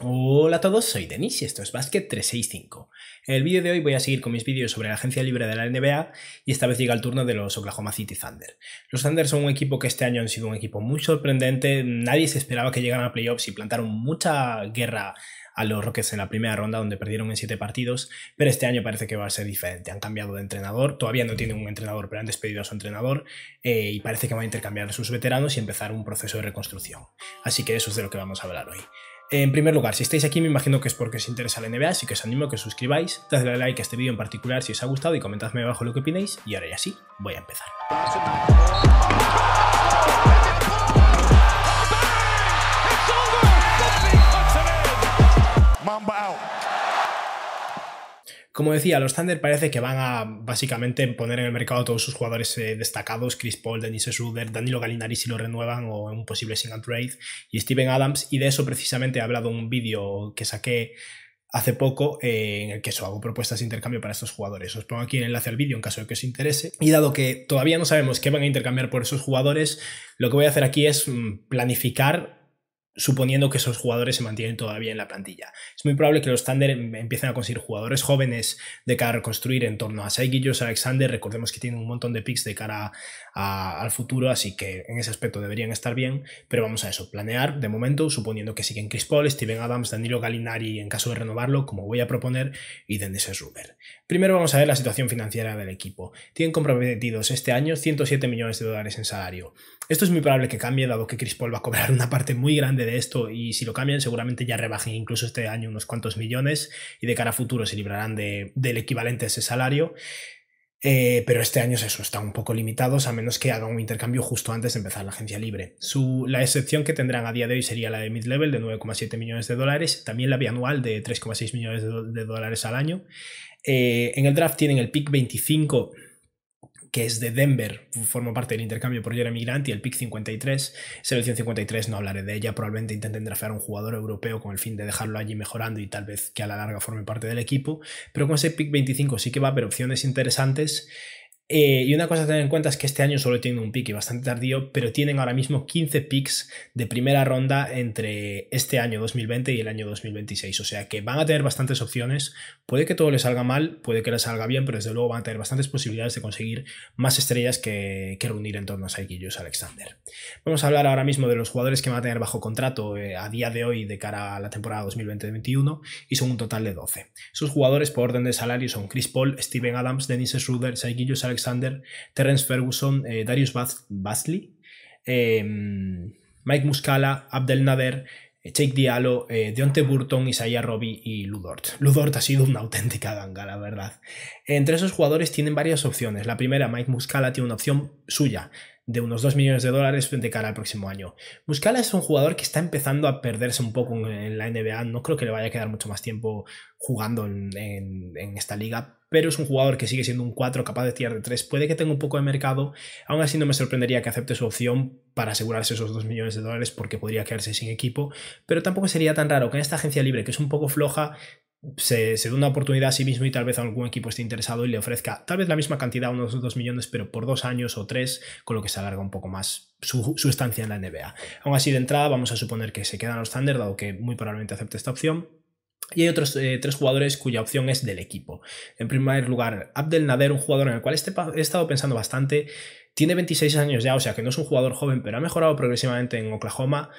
Hola a todos, soy Denis y esto es Basket 365. En el vídeo de hoy voy a seguir con mis vídeos sobre la agencia libre de la NBA y esta vez llega el turno de los Oklahoma City Thunder. Los Thunder son un equipo que este año han sido un equipo muy sorprendente, nadie se esperaba que llegaran a playoffs y plantaron mucha guerra a los Rockets en la primera ronda donde perdieron en 7 partidos, pero este año parece que va a ser diferente. Han cambiado de entrenador, todavía no tienen un entrenador, pero han despedido a su entrenador eh, y parece que van a intercambiar a sus veteranos y empezar un proceso de reconstrucción. Así que eso es de lo que vamos a hablar hoy. En primer lugar, si estáis aquí me imagino que es porque os interesa la NBA, así que os animo a que os suscribáis, dadle like a este vídeo en particular si os ha gustado y comentadme abajo lo que opinéis y ahora ya sí, voy a empezar. Como decía, los Thunder parece que van a básicamente poner en el mercado todos sus jugadores eh, destacados, Chris Paul, Denise Schroeder, Danilo Galinari si lo renuevan o un posible single trade, y Steven Adams, y de eso precisamente he hablado en un vídeo que saqué hace poco eh, en el que hago propuestas de intercambio para estos jugadores. Os pongo aquí el enlace al vídeo en caso de que os interese. Y dado que todavía no sabemos qué van a intercambiar por esos jugadores, lo que voy a hacer aquí es mm, planificar suponiendo que esos jugadores se mantienen todavía en la plantilla. Es muy probable que los Thunder em, empiecen a conseguir jugadores jóvenes de cara a reconstruir en torno a seguillos Alexander, recordemos que tienen un montón de picks de cara al futuro, así que en ese aspecto deberían estar bien, pero vamos a eso, planear de momento, suponiendo que siguen Chris Paul, Steven Adams, Danilo Gallinari, en caso de renovarlo, como voy a proponer, y Dennis Ruber. Primero vamos a ver la situación financiera del equipo. Tienen comprometidos este año 107 millones de dólares en salario. Esto es muy probable que cambie, dado que Chris Paul va a cobrar una parte muy grande de esto y si lo cambian seguramente ya rebajen incluso este año unos cuantos millones y de cara a futuro se librarán del equivalente a ese salario. Eh, pero este año eso, está un poco limitados a menos que hagan un intercambio justo antes de empezar la agencia libre. Su, la excepción que tendrán a día de hoy sería la de mid-level de 9,7 millones de dólares, también la bianual de 3,6 millones de, dólares al año. Eh, en el draft tienen el pick 25 que es de Denver, forma parte del intercambio por Jeremy Grant y el pick 53. Selección 53, no hablaré de ella, probablemente intenten drafear a un jugador europeo con el fin de dejarlo allí mejorando y tal vez que a la larga forme parte del equipo, pero con ese pick 25 sí que va a haber opciones interesantes eh, y una cosa a tener en cuenta es que este año solo tienen un pique bastante tardío, pero tienen ahora mismo 15 picks de primera ronda entre este año 2020 y el año 2026. O sea que van a tener bastantes opciones. Puede que todo les salga mal, puede que les salga bien, pero desde luego van a tener bastantes posibilidades de conseguir más estrellas que, reunir en torno a Saiki Alexander. Vamos a hablar ahora mismo de los jugadores que van a tener bajo contrato eh, a día de hoy de cara a la temporada 2020-2021 y son un total de 12. Sus jugadores por orden de salario son Chris Paul, Steven Adams, Dennis Schroeder, Saiki Alexander Terence Ferguson, eh, Darius Basley, em, Mike Muscala, Abdel Nader, eh, Jake Diallo, eh, Deonte Burton, Isaiah Robbie y Ludort. Ludort ha sido una auténtica ganga, la verdad. Entre esos jugadores tienen varias opciones. La primera, Mike Muscala, tiene una opción suya de unos 2 millones de dólares frente cara al próximo año. Muscala es un jugador que está empezando a perderse un poco en la NBA, no creo que le vaya a quedar mucho más tiempo jugando en, en esta liga, pero es un jugador que sigue siendo un 4 capaz de tirar de 3, puede que tenga un poco de mercado, aún así no me sorprendería que acepte su opción para asegurarse esos 2 millones de dólares porque podría quedarse sin equipo, pero tampoco sería tan raro que en esta agencia libre, que es un poco floja, se, se una oportunidad a sí mismo y tal vez algún equipo esté interesado y le ofrezca tal vez la misma cantidad, unos 2 millones, pero por dos años o tres, con lo que se alarga un poco más su, estancia en la NBA. Aún así, de entrada, vamos a suponer que se quedan los Thunder, dado que muy probablemente acepte esta opción. Y hay otros eh, tres jugadores cuya opción es del equipo. En primer lugar, Abdel Nader, un jugador en el cual este he estado pensando bastante. Tiene 26 años ya, o sea que no es un jugador joven, pero ha mejorado progresivamente en Oklahoma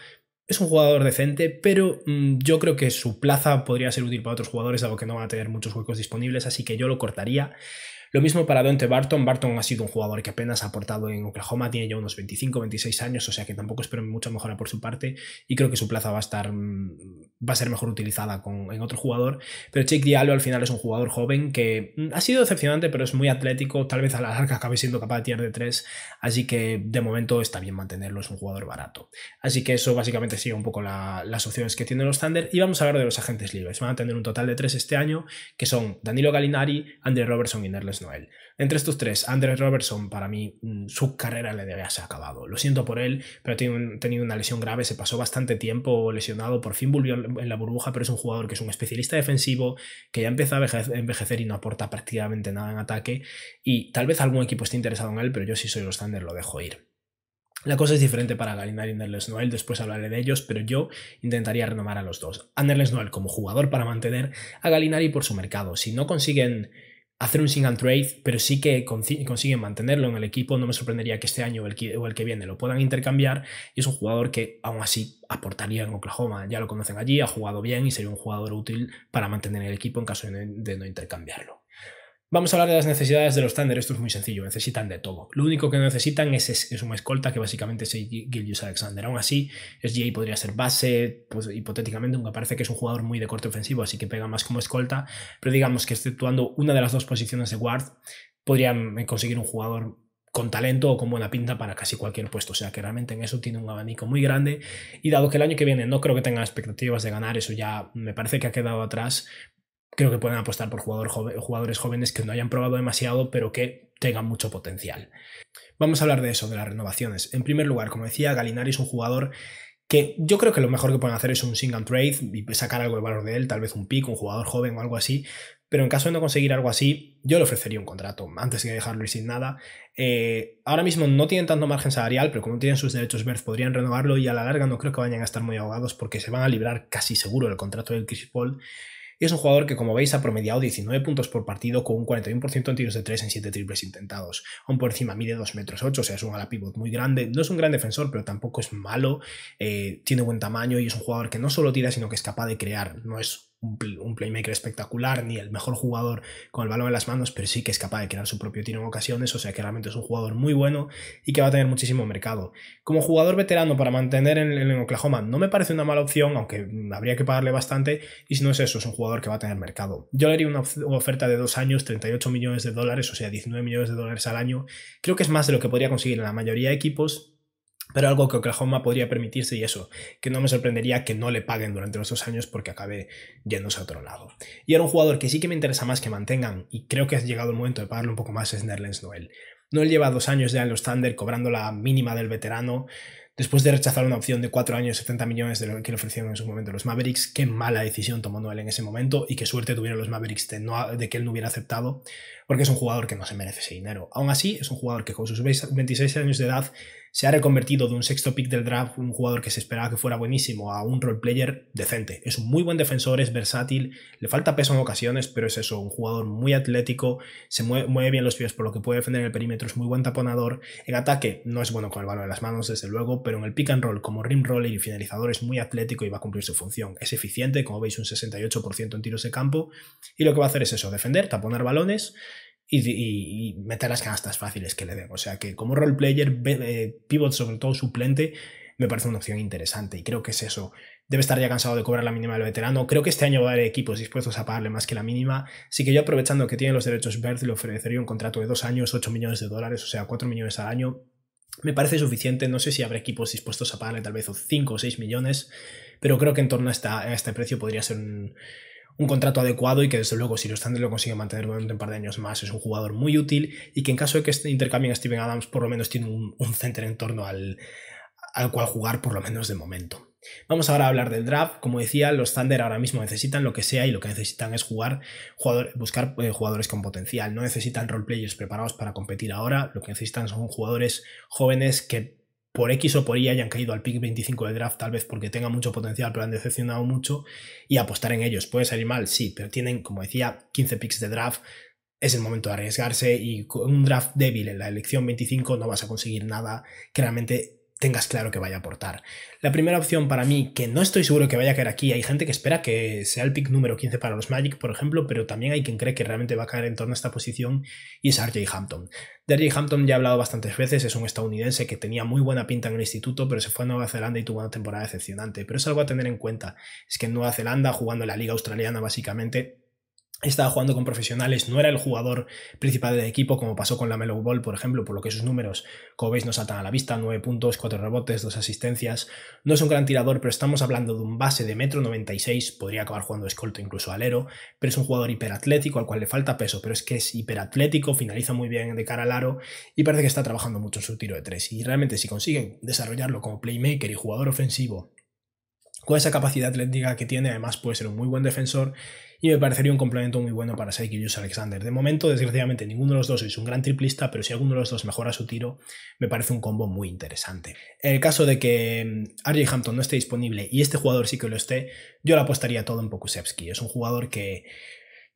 es un jugador decente, pero mm, yo creo que su plaza podría ser útil para otros jugadores, algo que no van a tener muchos huecos disponibles, así que yo lo cortaría. Lo mismo para Dante Barton. Barton ha sido un jugador que apenas ha aportado en Oklahoma, tiene ya unos 25, 26 años, o sea que tampoco espero mucha mejora por su parte y creo que su plaza va a estar mm, va a ser mejor utilizada con, en otro jugador. Pero Chick Diallo al final es un jugador joven que mm, ha sido decepcionante, pero es muy atlético, tal vez a la larga acabe siendo capaz de tirar de tres, así que de momento está bien mantenerlo, es un jugador barato. Así que eso básicamente sigue un poco las opciones que tienen los Thunder y vamos a hablar de los agentes libres. Van a tener un total de tres este año, que son Danilo Galinari, Andre Robertson y Nerles entre estos tres, andrés Robertson, para mí, mm, su carrera le debe acabado. Lo siento por él, pero ha tenido una lesión grave, se pasó bastante tiempo lesionado, por fin volvió en la burbuja, pero es un jugador que es un especialista defensivo, que ya empieza a envejecer y no aporta prácticamente nada en ataque. Y tal vez algún equipo esté interesado en él, pero yo si soy los Thunder lo dejo ir. La cosa es diferente para Galinari y Anderles Noel, después hablaré de ellos, pero yo intentaría renomar a los dos. Anderles Noel como jugador para mantener, a Galinari por su mercado. Si no consiguen hacer un single trade, pero sí que consiguen mantenerlo en el equipo. No me sorprendería que este año o el, que, viene lo puedan intercambiar. Y es un jugador que aún así aportaría en Oklahoma. Ya lo conocen allí, ha jugado bien y sería un jugador útil para mantener el equipo en caso de no intercambiarlo. Vamos a hablar de las necesidades de los Thunder. Esto es muy sencillo, necesitan de todo. Lo único que necesitan es, una escolta que básicamente es Gilius Alexander. Aún así, SJ podría ser base, pues, hipotéticamente, aunque parece que es un jugador muy de corte ofensivo, así que pega más como escolta. Pero digamos que exceptuando una de las dos posiciones de guard, podrían conseguir un jugador con talento o con buena pinta para casi cualquier puesto. O sea que realmente en eso tiene un abanico muy grande. Y dado que el año que viene no creo que tengan expectativas de ganar, eso ya me parece que ha quedado atrás, creo que pueden apostar por jugadores jóvenes que no hayan probado demasiado, pero que tengan mucho potencial. Vamos a hablar de eso, de las renovaciones. En primer lugar, como decía, Galinari es un jugador que yo creo que lo mejor que pueden hacer es un single trade y sacar algo de valor de él, tal vez un pick, un jugador joven o algo así, pero en caso de no conseguir algo así, yo le ofrecería un contrato antes que dejarlo y sin nada. Eh, ahora mismo no tienen tanto margen salarial, pero como tienen sus derechos verdes podrían renovarlo y a la larga no creo que vayan a estar muy ahogados porque se van a librar casi seguro el contrato del Chris Paul es un jugador que, como veis, ha promediado 19 puntos por partido con un 41% en tiros de 3 en 7 triples intentados. Aún por encima mide 2 metros 8, o sea, es un ala pivot muy grande. No es un gran defensor, pero tampoco es malo. Eh, tiene buen tamaño y es un jugador que no solo tira, sino que es capaz de crear. No es un, playmaker espectacular ni el mejor jugador con el balón en las manos, pero sí que es capaz de crear su propio tiro en ocasiones, o sea que realmente es un jugador muy bueno y que va a tener muchísimo mercado. Como jugador veterano para mantener en, en Oklahoma no me parece una mala opción, aunque habría que pagarle bastante, y si no es eso, es un jugador que va a tener mercado. Yo le haría una oferta de dos años, 38 millones de dólares, o sea 19 millones de dólares al año, creo que es más de lo que podría conseguir en la mayoría de equipos, pero algo que Oklahoma podría permitirse y eso, que no me sorprendería que no le paguen durante los dos años porque acabe yéndose a otro lado. Y ahora un jugador que sí que me interesa más que mantengan, y creo que ha llegado el momento de pagarle un poco más, es Nerlens Noel. Noel lleva dos años ya en los Thunder cobrando la mínima del veterano, después de rechazar una opción de cuatro años, 70 millones de lo que le ofrecieron en su momento los Mavericks. Qué mala decisión tomó Noel en ese momento y qué suerte tuvieron los Mavericks de que él no hubiera aceptado, porque es un jugador que no se merece ese dinero. Aún así, es un jugador que con sus 26 años de edad se ha reconvertido de un sexto pick del draft, un jugador que se esperaba que fuera buenísimo, a un role player decente. Es un muy buen defensor, es versátil, le falta peso en ocasiones, pero es eso, un jugador muy atlético, se mueve, bien los pies por lo que puede defender en el perímetro, es muy buen taponador. En ataque no es bueno con el balón en las manos, desde luego, pero en el pick and roll, como rim roll y finalizador, es muy atlético y va a cumplir su función. Es eficiente, como veis, un 68% en tiros de campo, y lo que va a hacer es eso, defender, taponar balones, y, meter las canastas fáciles que le den. O sea que como role player, eh, pivot sobre todo suplente, me parece una opción interesante y creo que es eso. Debe estar ya cansado de cobrar la mínima del veterano. Creo que este año va a haber equipos dispuestos a pagarle más que la mínima. Así que yo aprovechando que tiene los derechos verdes le ofrecería un contrato de dos años, 8 millones de dólares, o sea, 4 millones al año. Me parece suficiente, no sé si habrá equipos dispuestos a pagarle tal vez 5 o 6 millones, pero creo que en torno a, esta, a este precio podría ser un, un contrato adecuado y que desde luego si los Thunder lo consiguen mantener durante un par de años más es un jugador muy útil y que en caso de que este intercambien a Steven Adams por lo menos tiene un, un center en torno al, cual jugar por lo menos de momento. Vamos ahora a hablar del draft. Como decía, los Thunder ahora mismo necesitan lo que sea y lo que necesitan es jugar, buscar eh, jugadores con potencial. No necesitan roleplayers preparados para competir ahora. Lo que necesitan son jugadores jóvenes que por X o por Y hayan caído al pick 25 de draft, tal vez porque tengan mucho potencial, pero han decepcionado mucho, y apostar en ellos. Puede salir mal, sí, pero tienen, como decía, 15 picks de draft. Es el momento de arriesgarse y con un draft débil en la elección 25 no vas a conseguir nada que realmente tengas claro que vaya a aportar. La primera opción para mí, que no estoy seguro que vaya a caer aquí, hay gente que espera que sea el pick número 15 para los Magic, por ejemplo, pero también hay quien cree que realmente va a caer en torno a esta posición y es RJ Hampton. De RJ Hampton ya he hablado bastantes veces, es un estadounidense que tenía muy buena pinta en el instituto, pero se fue a Nueva Zelanda y tuvo una temporada decepcionante, pero es algo a tener en cuenta, es que en Nueva Zelanda, jugando en la liga australiana básicamente, estaba jugando con profesionales, no era el jugador principal del equipo, como pasó con la Melo Ball, por ejemplo, por lo que sus números, como veis, no saltan a la vista, 9 puntos, 4 rebotes, 2 asistencias, no es un gran tirador, pero estamos hablando de un base de metro 96, podría acabar jugando escolto, incluso alero, pero es un jugador hiperatlético al cual le falta peso, pero es que es hiperatlético, finaliza muy bien de cara al aro y parece que está trabajando mucho en su tiro de 3, y realmente si consiguen desarrollarlo como playmaker y jugador ofensivo, con esa capacidad atlética que tiene, además puede ser un muy buen defensor y me parecería un complemento muy bueno para Saikius Alexander. De momento, desgraciadamente, ninguno de los dos es un gran triplista, pero si alguno de los dos mejora su tiro, me parece un combo muy interesante. En el caso de que mm, RJ Hampton no esté disponible y este jugador sí que lo esté, yo la apostaría todo en Pokusevsky. Es un jugador que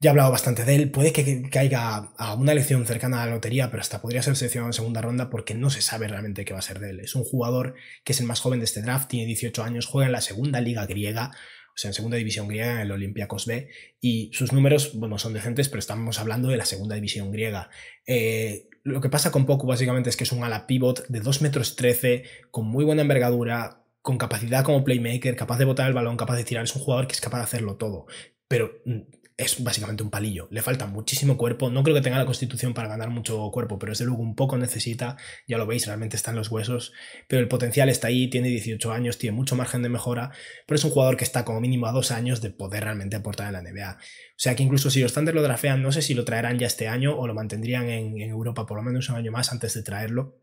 ya he hablado bastante de él, puede que caiga a una elección cercana a la lotería, pero hasta podría ser seleccionado en segunda ronda porque no se sabe realmente qué va a ser de él. Es un jugador que es el más joven de este draft, tiene 18 años, juega en la segunda liga griega, o sea, en segunda división griega, en el Olympiacos B, y sus números, bueno, son decentes, pero estamos hablando de la segunda división griega. Eh, lo que pasa con Poku básicamente es que es un ala pivot de 2 metros 13, con muy buena envergadura, con capacidad como playmaker, capaz de botar el balón, capaz de tirar, es un jugador que es capaz de hacerlo todo. Pero mm, es básicamente un palillo. Le falta muchísimo cuerpo. No creo que tenga la constitución para ganar mucho cuerpo, pero desde luego un poco necesita. Ya lo veis, realmente están los huesos. Pero el potencial está ahí, tiene 18 años, tiene mucho margen de mejora. Pero es un jugador que está como mínimo a dos años de poder realmente aportar en la NBA. O sea que incluso si los Thunder lo drafean, no sé si lo traerán ya este año o lo mantendrían en, en Europa por lo menos un año más antes de traerlo.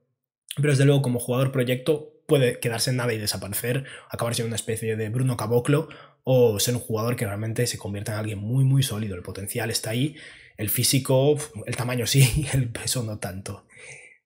Pero desde luego como jugador proyecto puede quedarse en nada y desaparecer, acabar siendo una especie de Bruno Caboclo o ser un jugador que realmente se convierta en alguien muy, muy sólido. El potencial está ahí, el físico, el tamaño sí, el peso no tanto.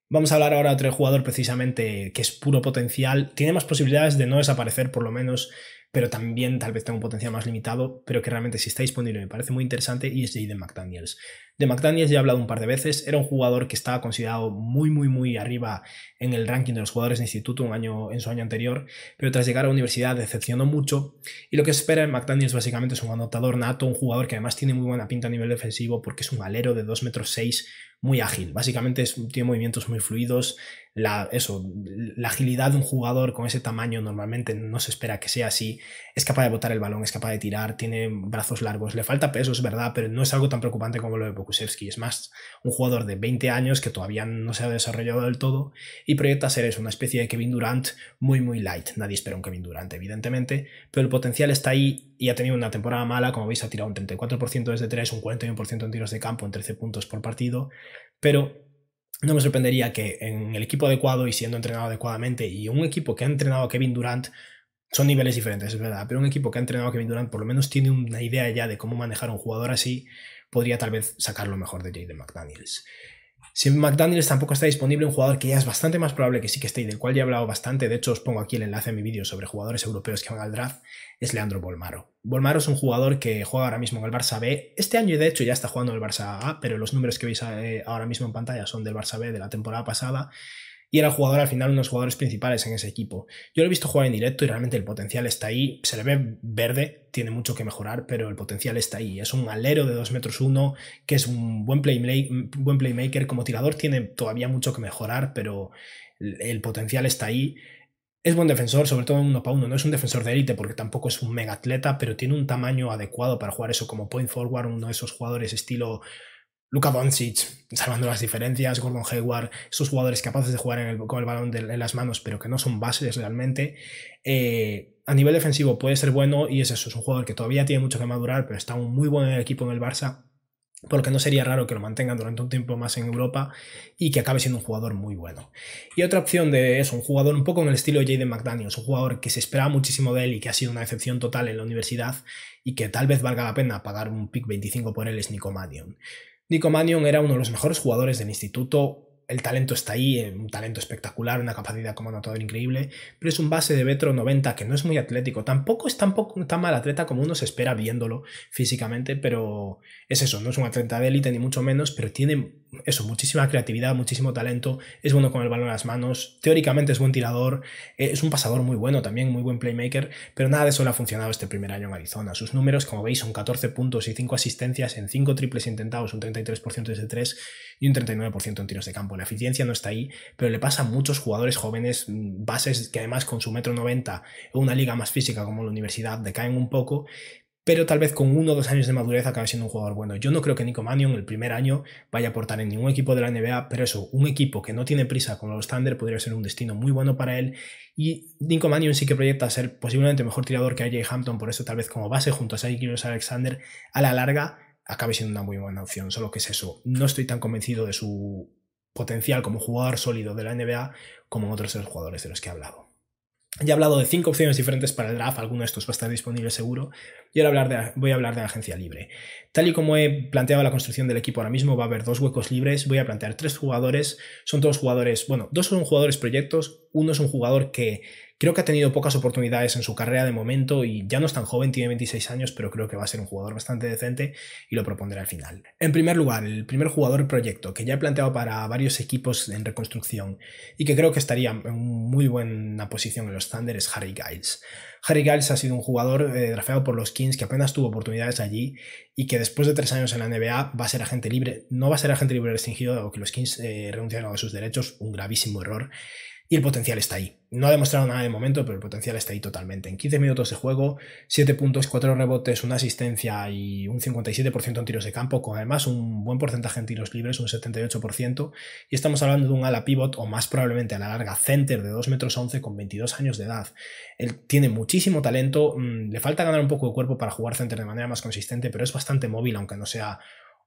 Vamos a hablar ahora de otro jugador precisamente que es puro potencial, tiene más posibilidades de no desaparecer por lo menos, pero también tal vez tenga un potencial más limitado, pero que realmente si está disponible, me parece muy interesante y es Jaden McDaniels. De McDaniels ya he hablado un par de veces, era un jugador que estaba considerado muy, muy, muy arriba en el ranking de los jugadores de instituto un año, en su año anterior, pero tras llegar a la universidad decepcionó mucho y lo que se espera en McDaniels básicamente es un anotador nato, un jugador que además tiene muy buena pinta a nivel defensivo porque es un alero de 2 metros 6 muy ágil, básicamente tiene movimientos muy fluidos, la, eso, la agilidad de un jugador con ese tamaño normalmente no se espera que sea así, es capaz de botar el balón, es capaz de tirar, tiene brazos largos, le falta peso, es verdad, pero no es algo tan preocupante como lo de es más, un jugador de 20 años que todavía no se ha desarrollado del todo y proyecta ser eso, una especie de Kevin Durant muy, muy light. Nadie espera un Kevin Durant, evidentemente, pero el potencial está ahí y ha tenido una temporada mala. Como veis, ha tirado un 34% desde 3, un 41% en tiros de campo, en 13 puntos por partido, pero no me sorprendería que en el equipo adecuado y siendo entrenado adecuadamente y un equipo que ha entrenado a Kevin Durant son niveles diferentes, es verdad, pero un equipo que ha entrenado a Kevin Durant por lo menos tiene una idea ya de cómo manejar un jugador así podría tal vez sacar lo mejor de Jaden McDaniels. Si McDaniels tampoco está disponible, un jugador que ya es bastante más probable que sí que esté y del cual ya he hablado bastante, de hecho os pongo aquí el enlace a mi vídeo sobre jugadores europeos que van al draft, es Leandro Bolmaro. Bolmaro es un jugador que juega ahora mismo en el Barça B, este año de hecho ya está jugando en el Barça A, pero los números que veis eh, ahora mismo en pantalla son del Barça B de la temporada pasada, y era jugador al final uno de los jugadores principales en ese equipo. Yo lo he visto jugar en directo y realmente el potencial está ahí, se le ve verde, tiene mucho que mejorar, pero el potencial está ahí. Es un alero de 2 metros 1, que es un buen, buen playmaker, como tirador tiene todavía mucho que mejorar, pero el potencial está ahí. Es buen defensor, sobre todo en uno para uno. No es un defensor de élite porque tampoco es un mega atleta, pero tiene un tamaño adecuado para jugar eso como point forward, uno de esos jugadores estilo Luka Doncic, salvando las diferencias, Gordon Hayward, esos jugadores capaces de jugar con el balón en las manos, pero que no son bases realmente. Eh, a nivel defensivo puede ser bueno y es eso, es un jugador que todavía tiene mucho que madurar, pero está bueno muy el equipo en el Barça, porque no sería raro que lo mantengan durante un tiempo más en Europa y que acabe siendo un jugador muy bueno. Y otra opción de eso, un jugador un poco en el estilo Jaden McDaniels, un jugador que se esperaba muchísimo de él y que ha sido una excepción total en la universidad y que tal vez valga la pena pagar un pick 25 por él es Nico Madion. Nico Mannion era uno de los mejores jugadores del instituto, el talento está ahí, eh, un talento espectacular, una capacidad como anotador increíble, pero es un base de Vetro 90 que no es muy atlético, tampoco es tan, tan mal atleta como uno se espera viéndolo físicamente, pero es eso, no es un atleta de élite ni mucho menos, pero tiene eso, muchísima creatividad, muchísimo talento, es bueno con el balón en las manos, teóricamente es buen tirador, eh, es un pasador muy bueno también, muy buen playmaker, pero nada de eso le ha funcionado este primer año en Arizona. Sus números, como veis, son 14 puntos y 5 asistencias en 5 triples intentados, un 33% desde 3 y un 39% en tiros de campo. La eficiencia no está ahí, pero le pasa a muchos jugadores jóvenes, mm, bases que además con su metro 90 en una liga más física como la universidad decaen un poco pero tal vez con uno o dos años de madurez acabe siendo un jugador bueno. Yo no creo que Nico Mannion el primer año vaya a aportar en ningún equipo de la NBA, pero eso, un equipo que no tiene prisa como los Thunder podría ser un destino muy bueno para él. Y Nico Mannion sí que proyecta ser posiblemente mejor tirador que AJ Hampton, por eso tal vez como base junto a Saikiros Alexander a la larga acabe siendo una muy buena opción. Solo que es eso, no estoy tan convencido de su potencial como jugador sólido de la NBA como en otros de los jugadores de los que he hablado. Ya he hablado de cinco opciones diferentes para el draft, alguno de estos va a estar disponible seguro, y ahora hablar de, voy a hablar de agencia libre. Tal y como he planteado la construcción del equipo ahora mismo, va a haber dos huecos libres. Voy a plantear tres jugadores. Son dos jugadores, bueno, dos son jugadores proyectos. Uno es un jugador que creo que ha tenido pocas oportunidades en su carrera de momento y ya no es tan joven, tiene 26 años, pero creo que va a ser un jugador bastante decente y lo propondré al final. En primer lugar, el primer jugador proyecto que ya he planteado para varios equipos en reconstrucción y que creo que estaría en muy buena posición en los Thunder es Harry Giles. Harry Giles ha sido un jugador eh, drafeado por los Kings que apenas tuvo oportunidades allí y que después de tres años en la NBA va a ser agente libre. No va a ser agente libre restringido, dado que los Kings eh, renunciaron a sus derechos, un gravísimo error. Y el potencial está ahí. No ha demostrado nada de momento, pero el potencial está ahí totalmente. En 15 minutos de juego, 7 puntos, 4 rebotes, una asistencia y un 57% en tiros de campo, con además un buen porcentaje en tiros libres, un 78%. Y estamos hablando de un ala pivot o más probablemente a la larga center de 2 metros 11 con 22 años de edad. Él tiene muchísimo talento, mm, le falta ganar un poco de cuerpo para jugar center de manera más consistente, pero es bastante móvil, aunque no sea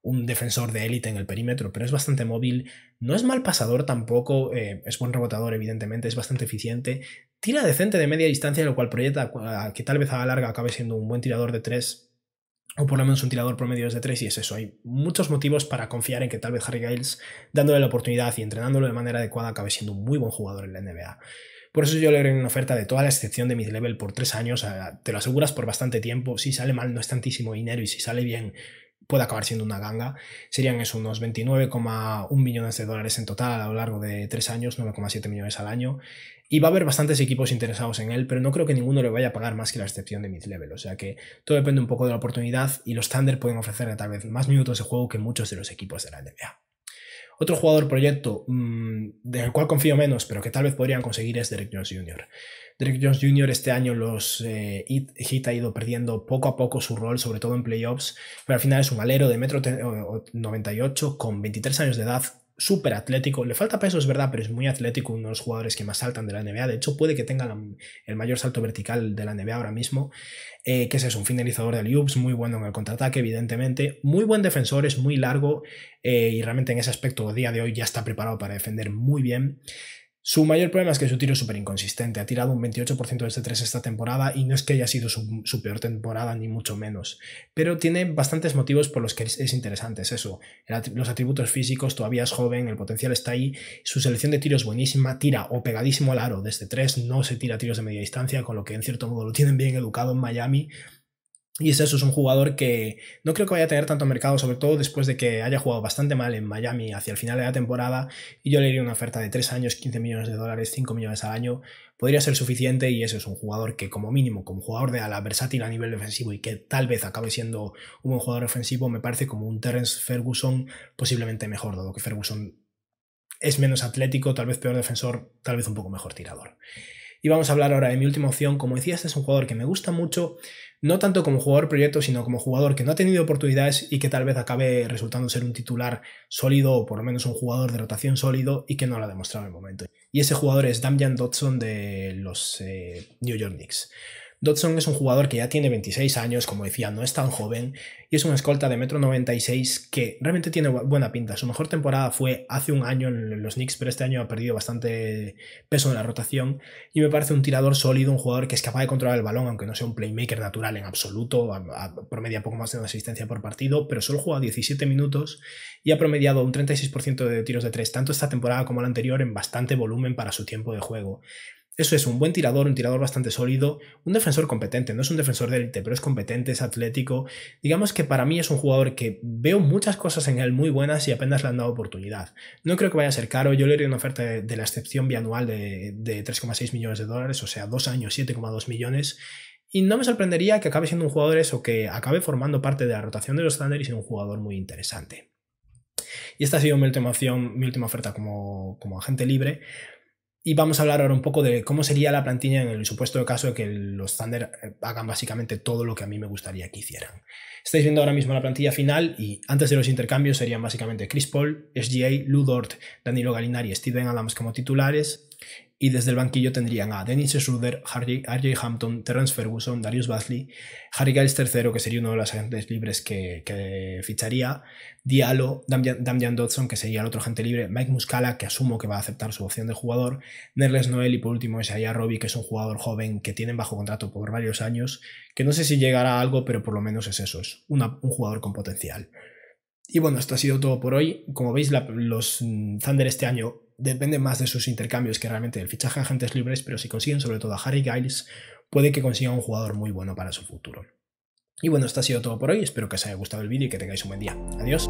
un defensor de élite en el perímetro, pero es bastante móvil, no es mal pasador tampoco, eh, es buen rebotador evidentemente, es bastante eficiente, tira decente de media distancia, lo cual proyecta que tal vez a la larga acabe siendo un buen tirador de tres, o por lo menos un tirador promedio de tres, y es eso, hay muchos motivos para confiar en que tal vez Harry Giles, dándole la oportunidad y entrenándolo de manera adecuada, acabe siendo un muy buen jugador en la NBA. Por eso yo le haré una oferta de toda la excepción de mid-level por tres años, te lo aseguras por bastante tiempo, si sale mal no es tantísimo dinero y si sale bien puede acabar siendo una ganga, serían eso, unos 29,1 millones de dólares en total a lo largo de tres años, 9,7 millones al año. Y va a haber bastantes equipos interesados en él, pero no creo que ninguno le vaya a pagar más que la excepción de mid-level. O sea que todo depende un poco de la oportunidad y los Thunder pueden ofrecerle tal vez más minutos de juego que muchos de los equipos de la NBA. Otro jugador proyecto mm, del cual confío menos, pero que tal vez podrían conseguir es Derek Jones Jr. Derek Jones Jr. este año los eh, Heat ha ido perdiendo poco a poco su rol, sobre todo en playoffs, pero al final es un alero de metro 98 con 23 años de edad súper atlético. Le falta peso, es verdad, pero es muy atlético, uno de los jugadores que más saltan de la NBA. De hecho, puede que tenga el mayor salto vertical de la NBA ahora mismo. Eh, que es un finalizador de Liubs, muy bueno en el contraataque, evidentemente. Muy buen defensor, es muy largo eh, y realmente en ese aspecto, a día de hoy, ya está preparado para defender muy bien. Su mayor problema es que su tiro es súper inconsistente. Ha tirado un 28% desde 3 esta temporada y no es que haya sido su, peor temporada, ni mucho menos. Pero tiene bastantes motivos por los que es, interesante. Es eso. los atributos físicos, todavía es joven, el potencial está ahí. Su selección de tiros buenísima, tira o pegadísimo al aro desde 3, no se tira tiros de media distancia, con lo que en cierto modo lo tienen bien educado en Miami y es eso, es un jugador que no creo que vaya a tener tanto mercado, sobre todo después de que haya jugado bastante mal en Miami hacia el final de la temporada. Y yo le diría una oferta de 3 años, 15 millones de dólares, 5 millones al año. Podría ser suficiente y eso es un jugador que como mínimo, como jugador de ala versátil a nivel defensivo y que tal vez acabe siendo un buen jugador ofensivo, me parece como un Terence Ferguson posiblemente mejor, dado que Ferguson es menos atlético, tal vez peor defensor, tal vez un poco mejor tirador. Y vamos a hablar ahora de mi última opción. Como decía, este es un jugador que me gusta mucho, no tanto como jugador proyecto, sino como jugador que no ha tenido oportunidades y que tal vez acabe resultando ser un titular sólido o por lo menos un jugador de rotación sólido y que no lo ha demostrado en el momento. Y ese jugador es Damian Dodson de los eh, New York Knicks. Dodson es un jugador que ya tiene 26 años, como decía, no es tan joven, y es un escolta de metro 96 que realmente tiene buena pinta. Su mejor temporada fue hace un año en los Knicks, pero este año ha perdido bastante peso en la rotación, y me parece un tirador sólido, un jugador que es capaz de controlar el balón, aunque no sea un playmaker natural en absoluto, promedia poco más de una asistencia por partido, pero solo juega 17 minutos y ha promediado un 36% de tiros de 3, tanto esta temporada como la anterior, en bastante volumen para su tiempo de juego. Eso es un buen tirador, un tirador bastante sólido, un defensor competente, no es un defensor de élite, pero es competente, es atlético. Digamos que para mí es un jugador que veo muchas cosas en él muy buenas y apenas le han dado oportunidad. No creo que vaya a ser caro, yo le haría una oferta de, la excepción bianual de, de 3,6 millones de dólares, o sea, dos años, 7,2 millones. Y no me sorprendería que acabe siendo un jugador eso, que acabe formando parte de la rotación de los Thunder y sea un jugador muy interesante. Y esta ha sido mi última opción, mi última oferta como, como agente libre. Y vamos a hablar ahora un poco de cómo sería la plantilla en el supuesto caso de que los Thunder eh, hagan básicamente todo lo que a mí me gustaría que hicieran. Estáis viendo ahora mismo la plantilla final y antes de los intercambios serían básicamente Chris Paul, SGA, Ludort, Danilo Galinari y Steven Adams como titulares y desde el banquillo tendrían a Dennis Schroeder, R.J. Hampton, Terrence Ferguson, Darius Basley, Harry Giles III, que sería uno de los agentes libres que, ficharía, Diallo, Damian, Dodson, que sería el otro agente libre, Mike Muscala, que asumo que va a aceptar su opción de jugador, Nerles Noel y por último Isaiah Robbie, que es un jugador joven que tienen bajo contrato por varios años, que no sé si llegará a algo, pero por lo menos es eso, es un jugador con potencial. Y bueno, esto ha sido todo por hoy. Como veis, los mm, Thunder este año depende más de sus intercambios que realmente del fichaje de agentes libres, pero si consiguen sobre todo a Harry Giles, puede que consiga un jugador muy bueno para su futuro. Y bueno, esto ha sido todo por hoy, espero que os haya gustado el vídeo y que tengáis un buen día. Adiós.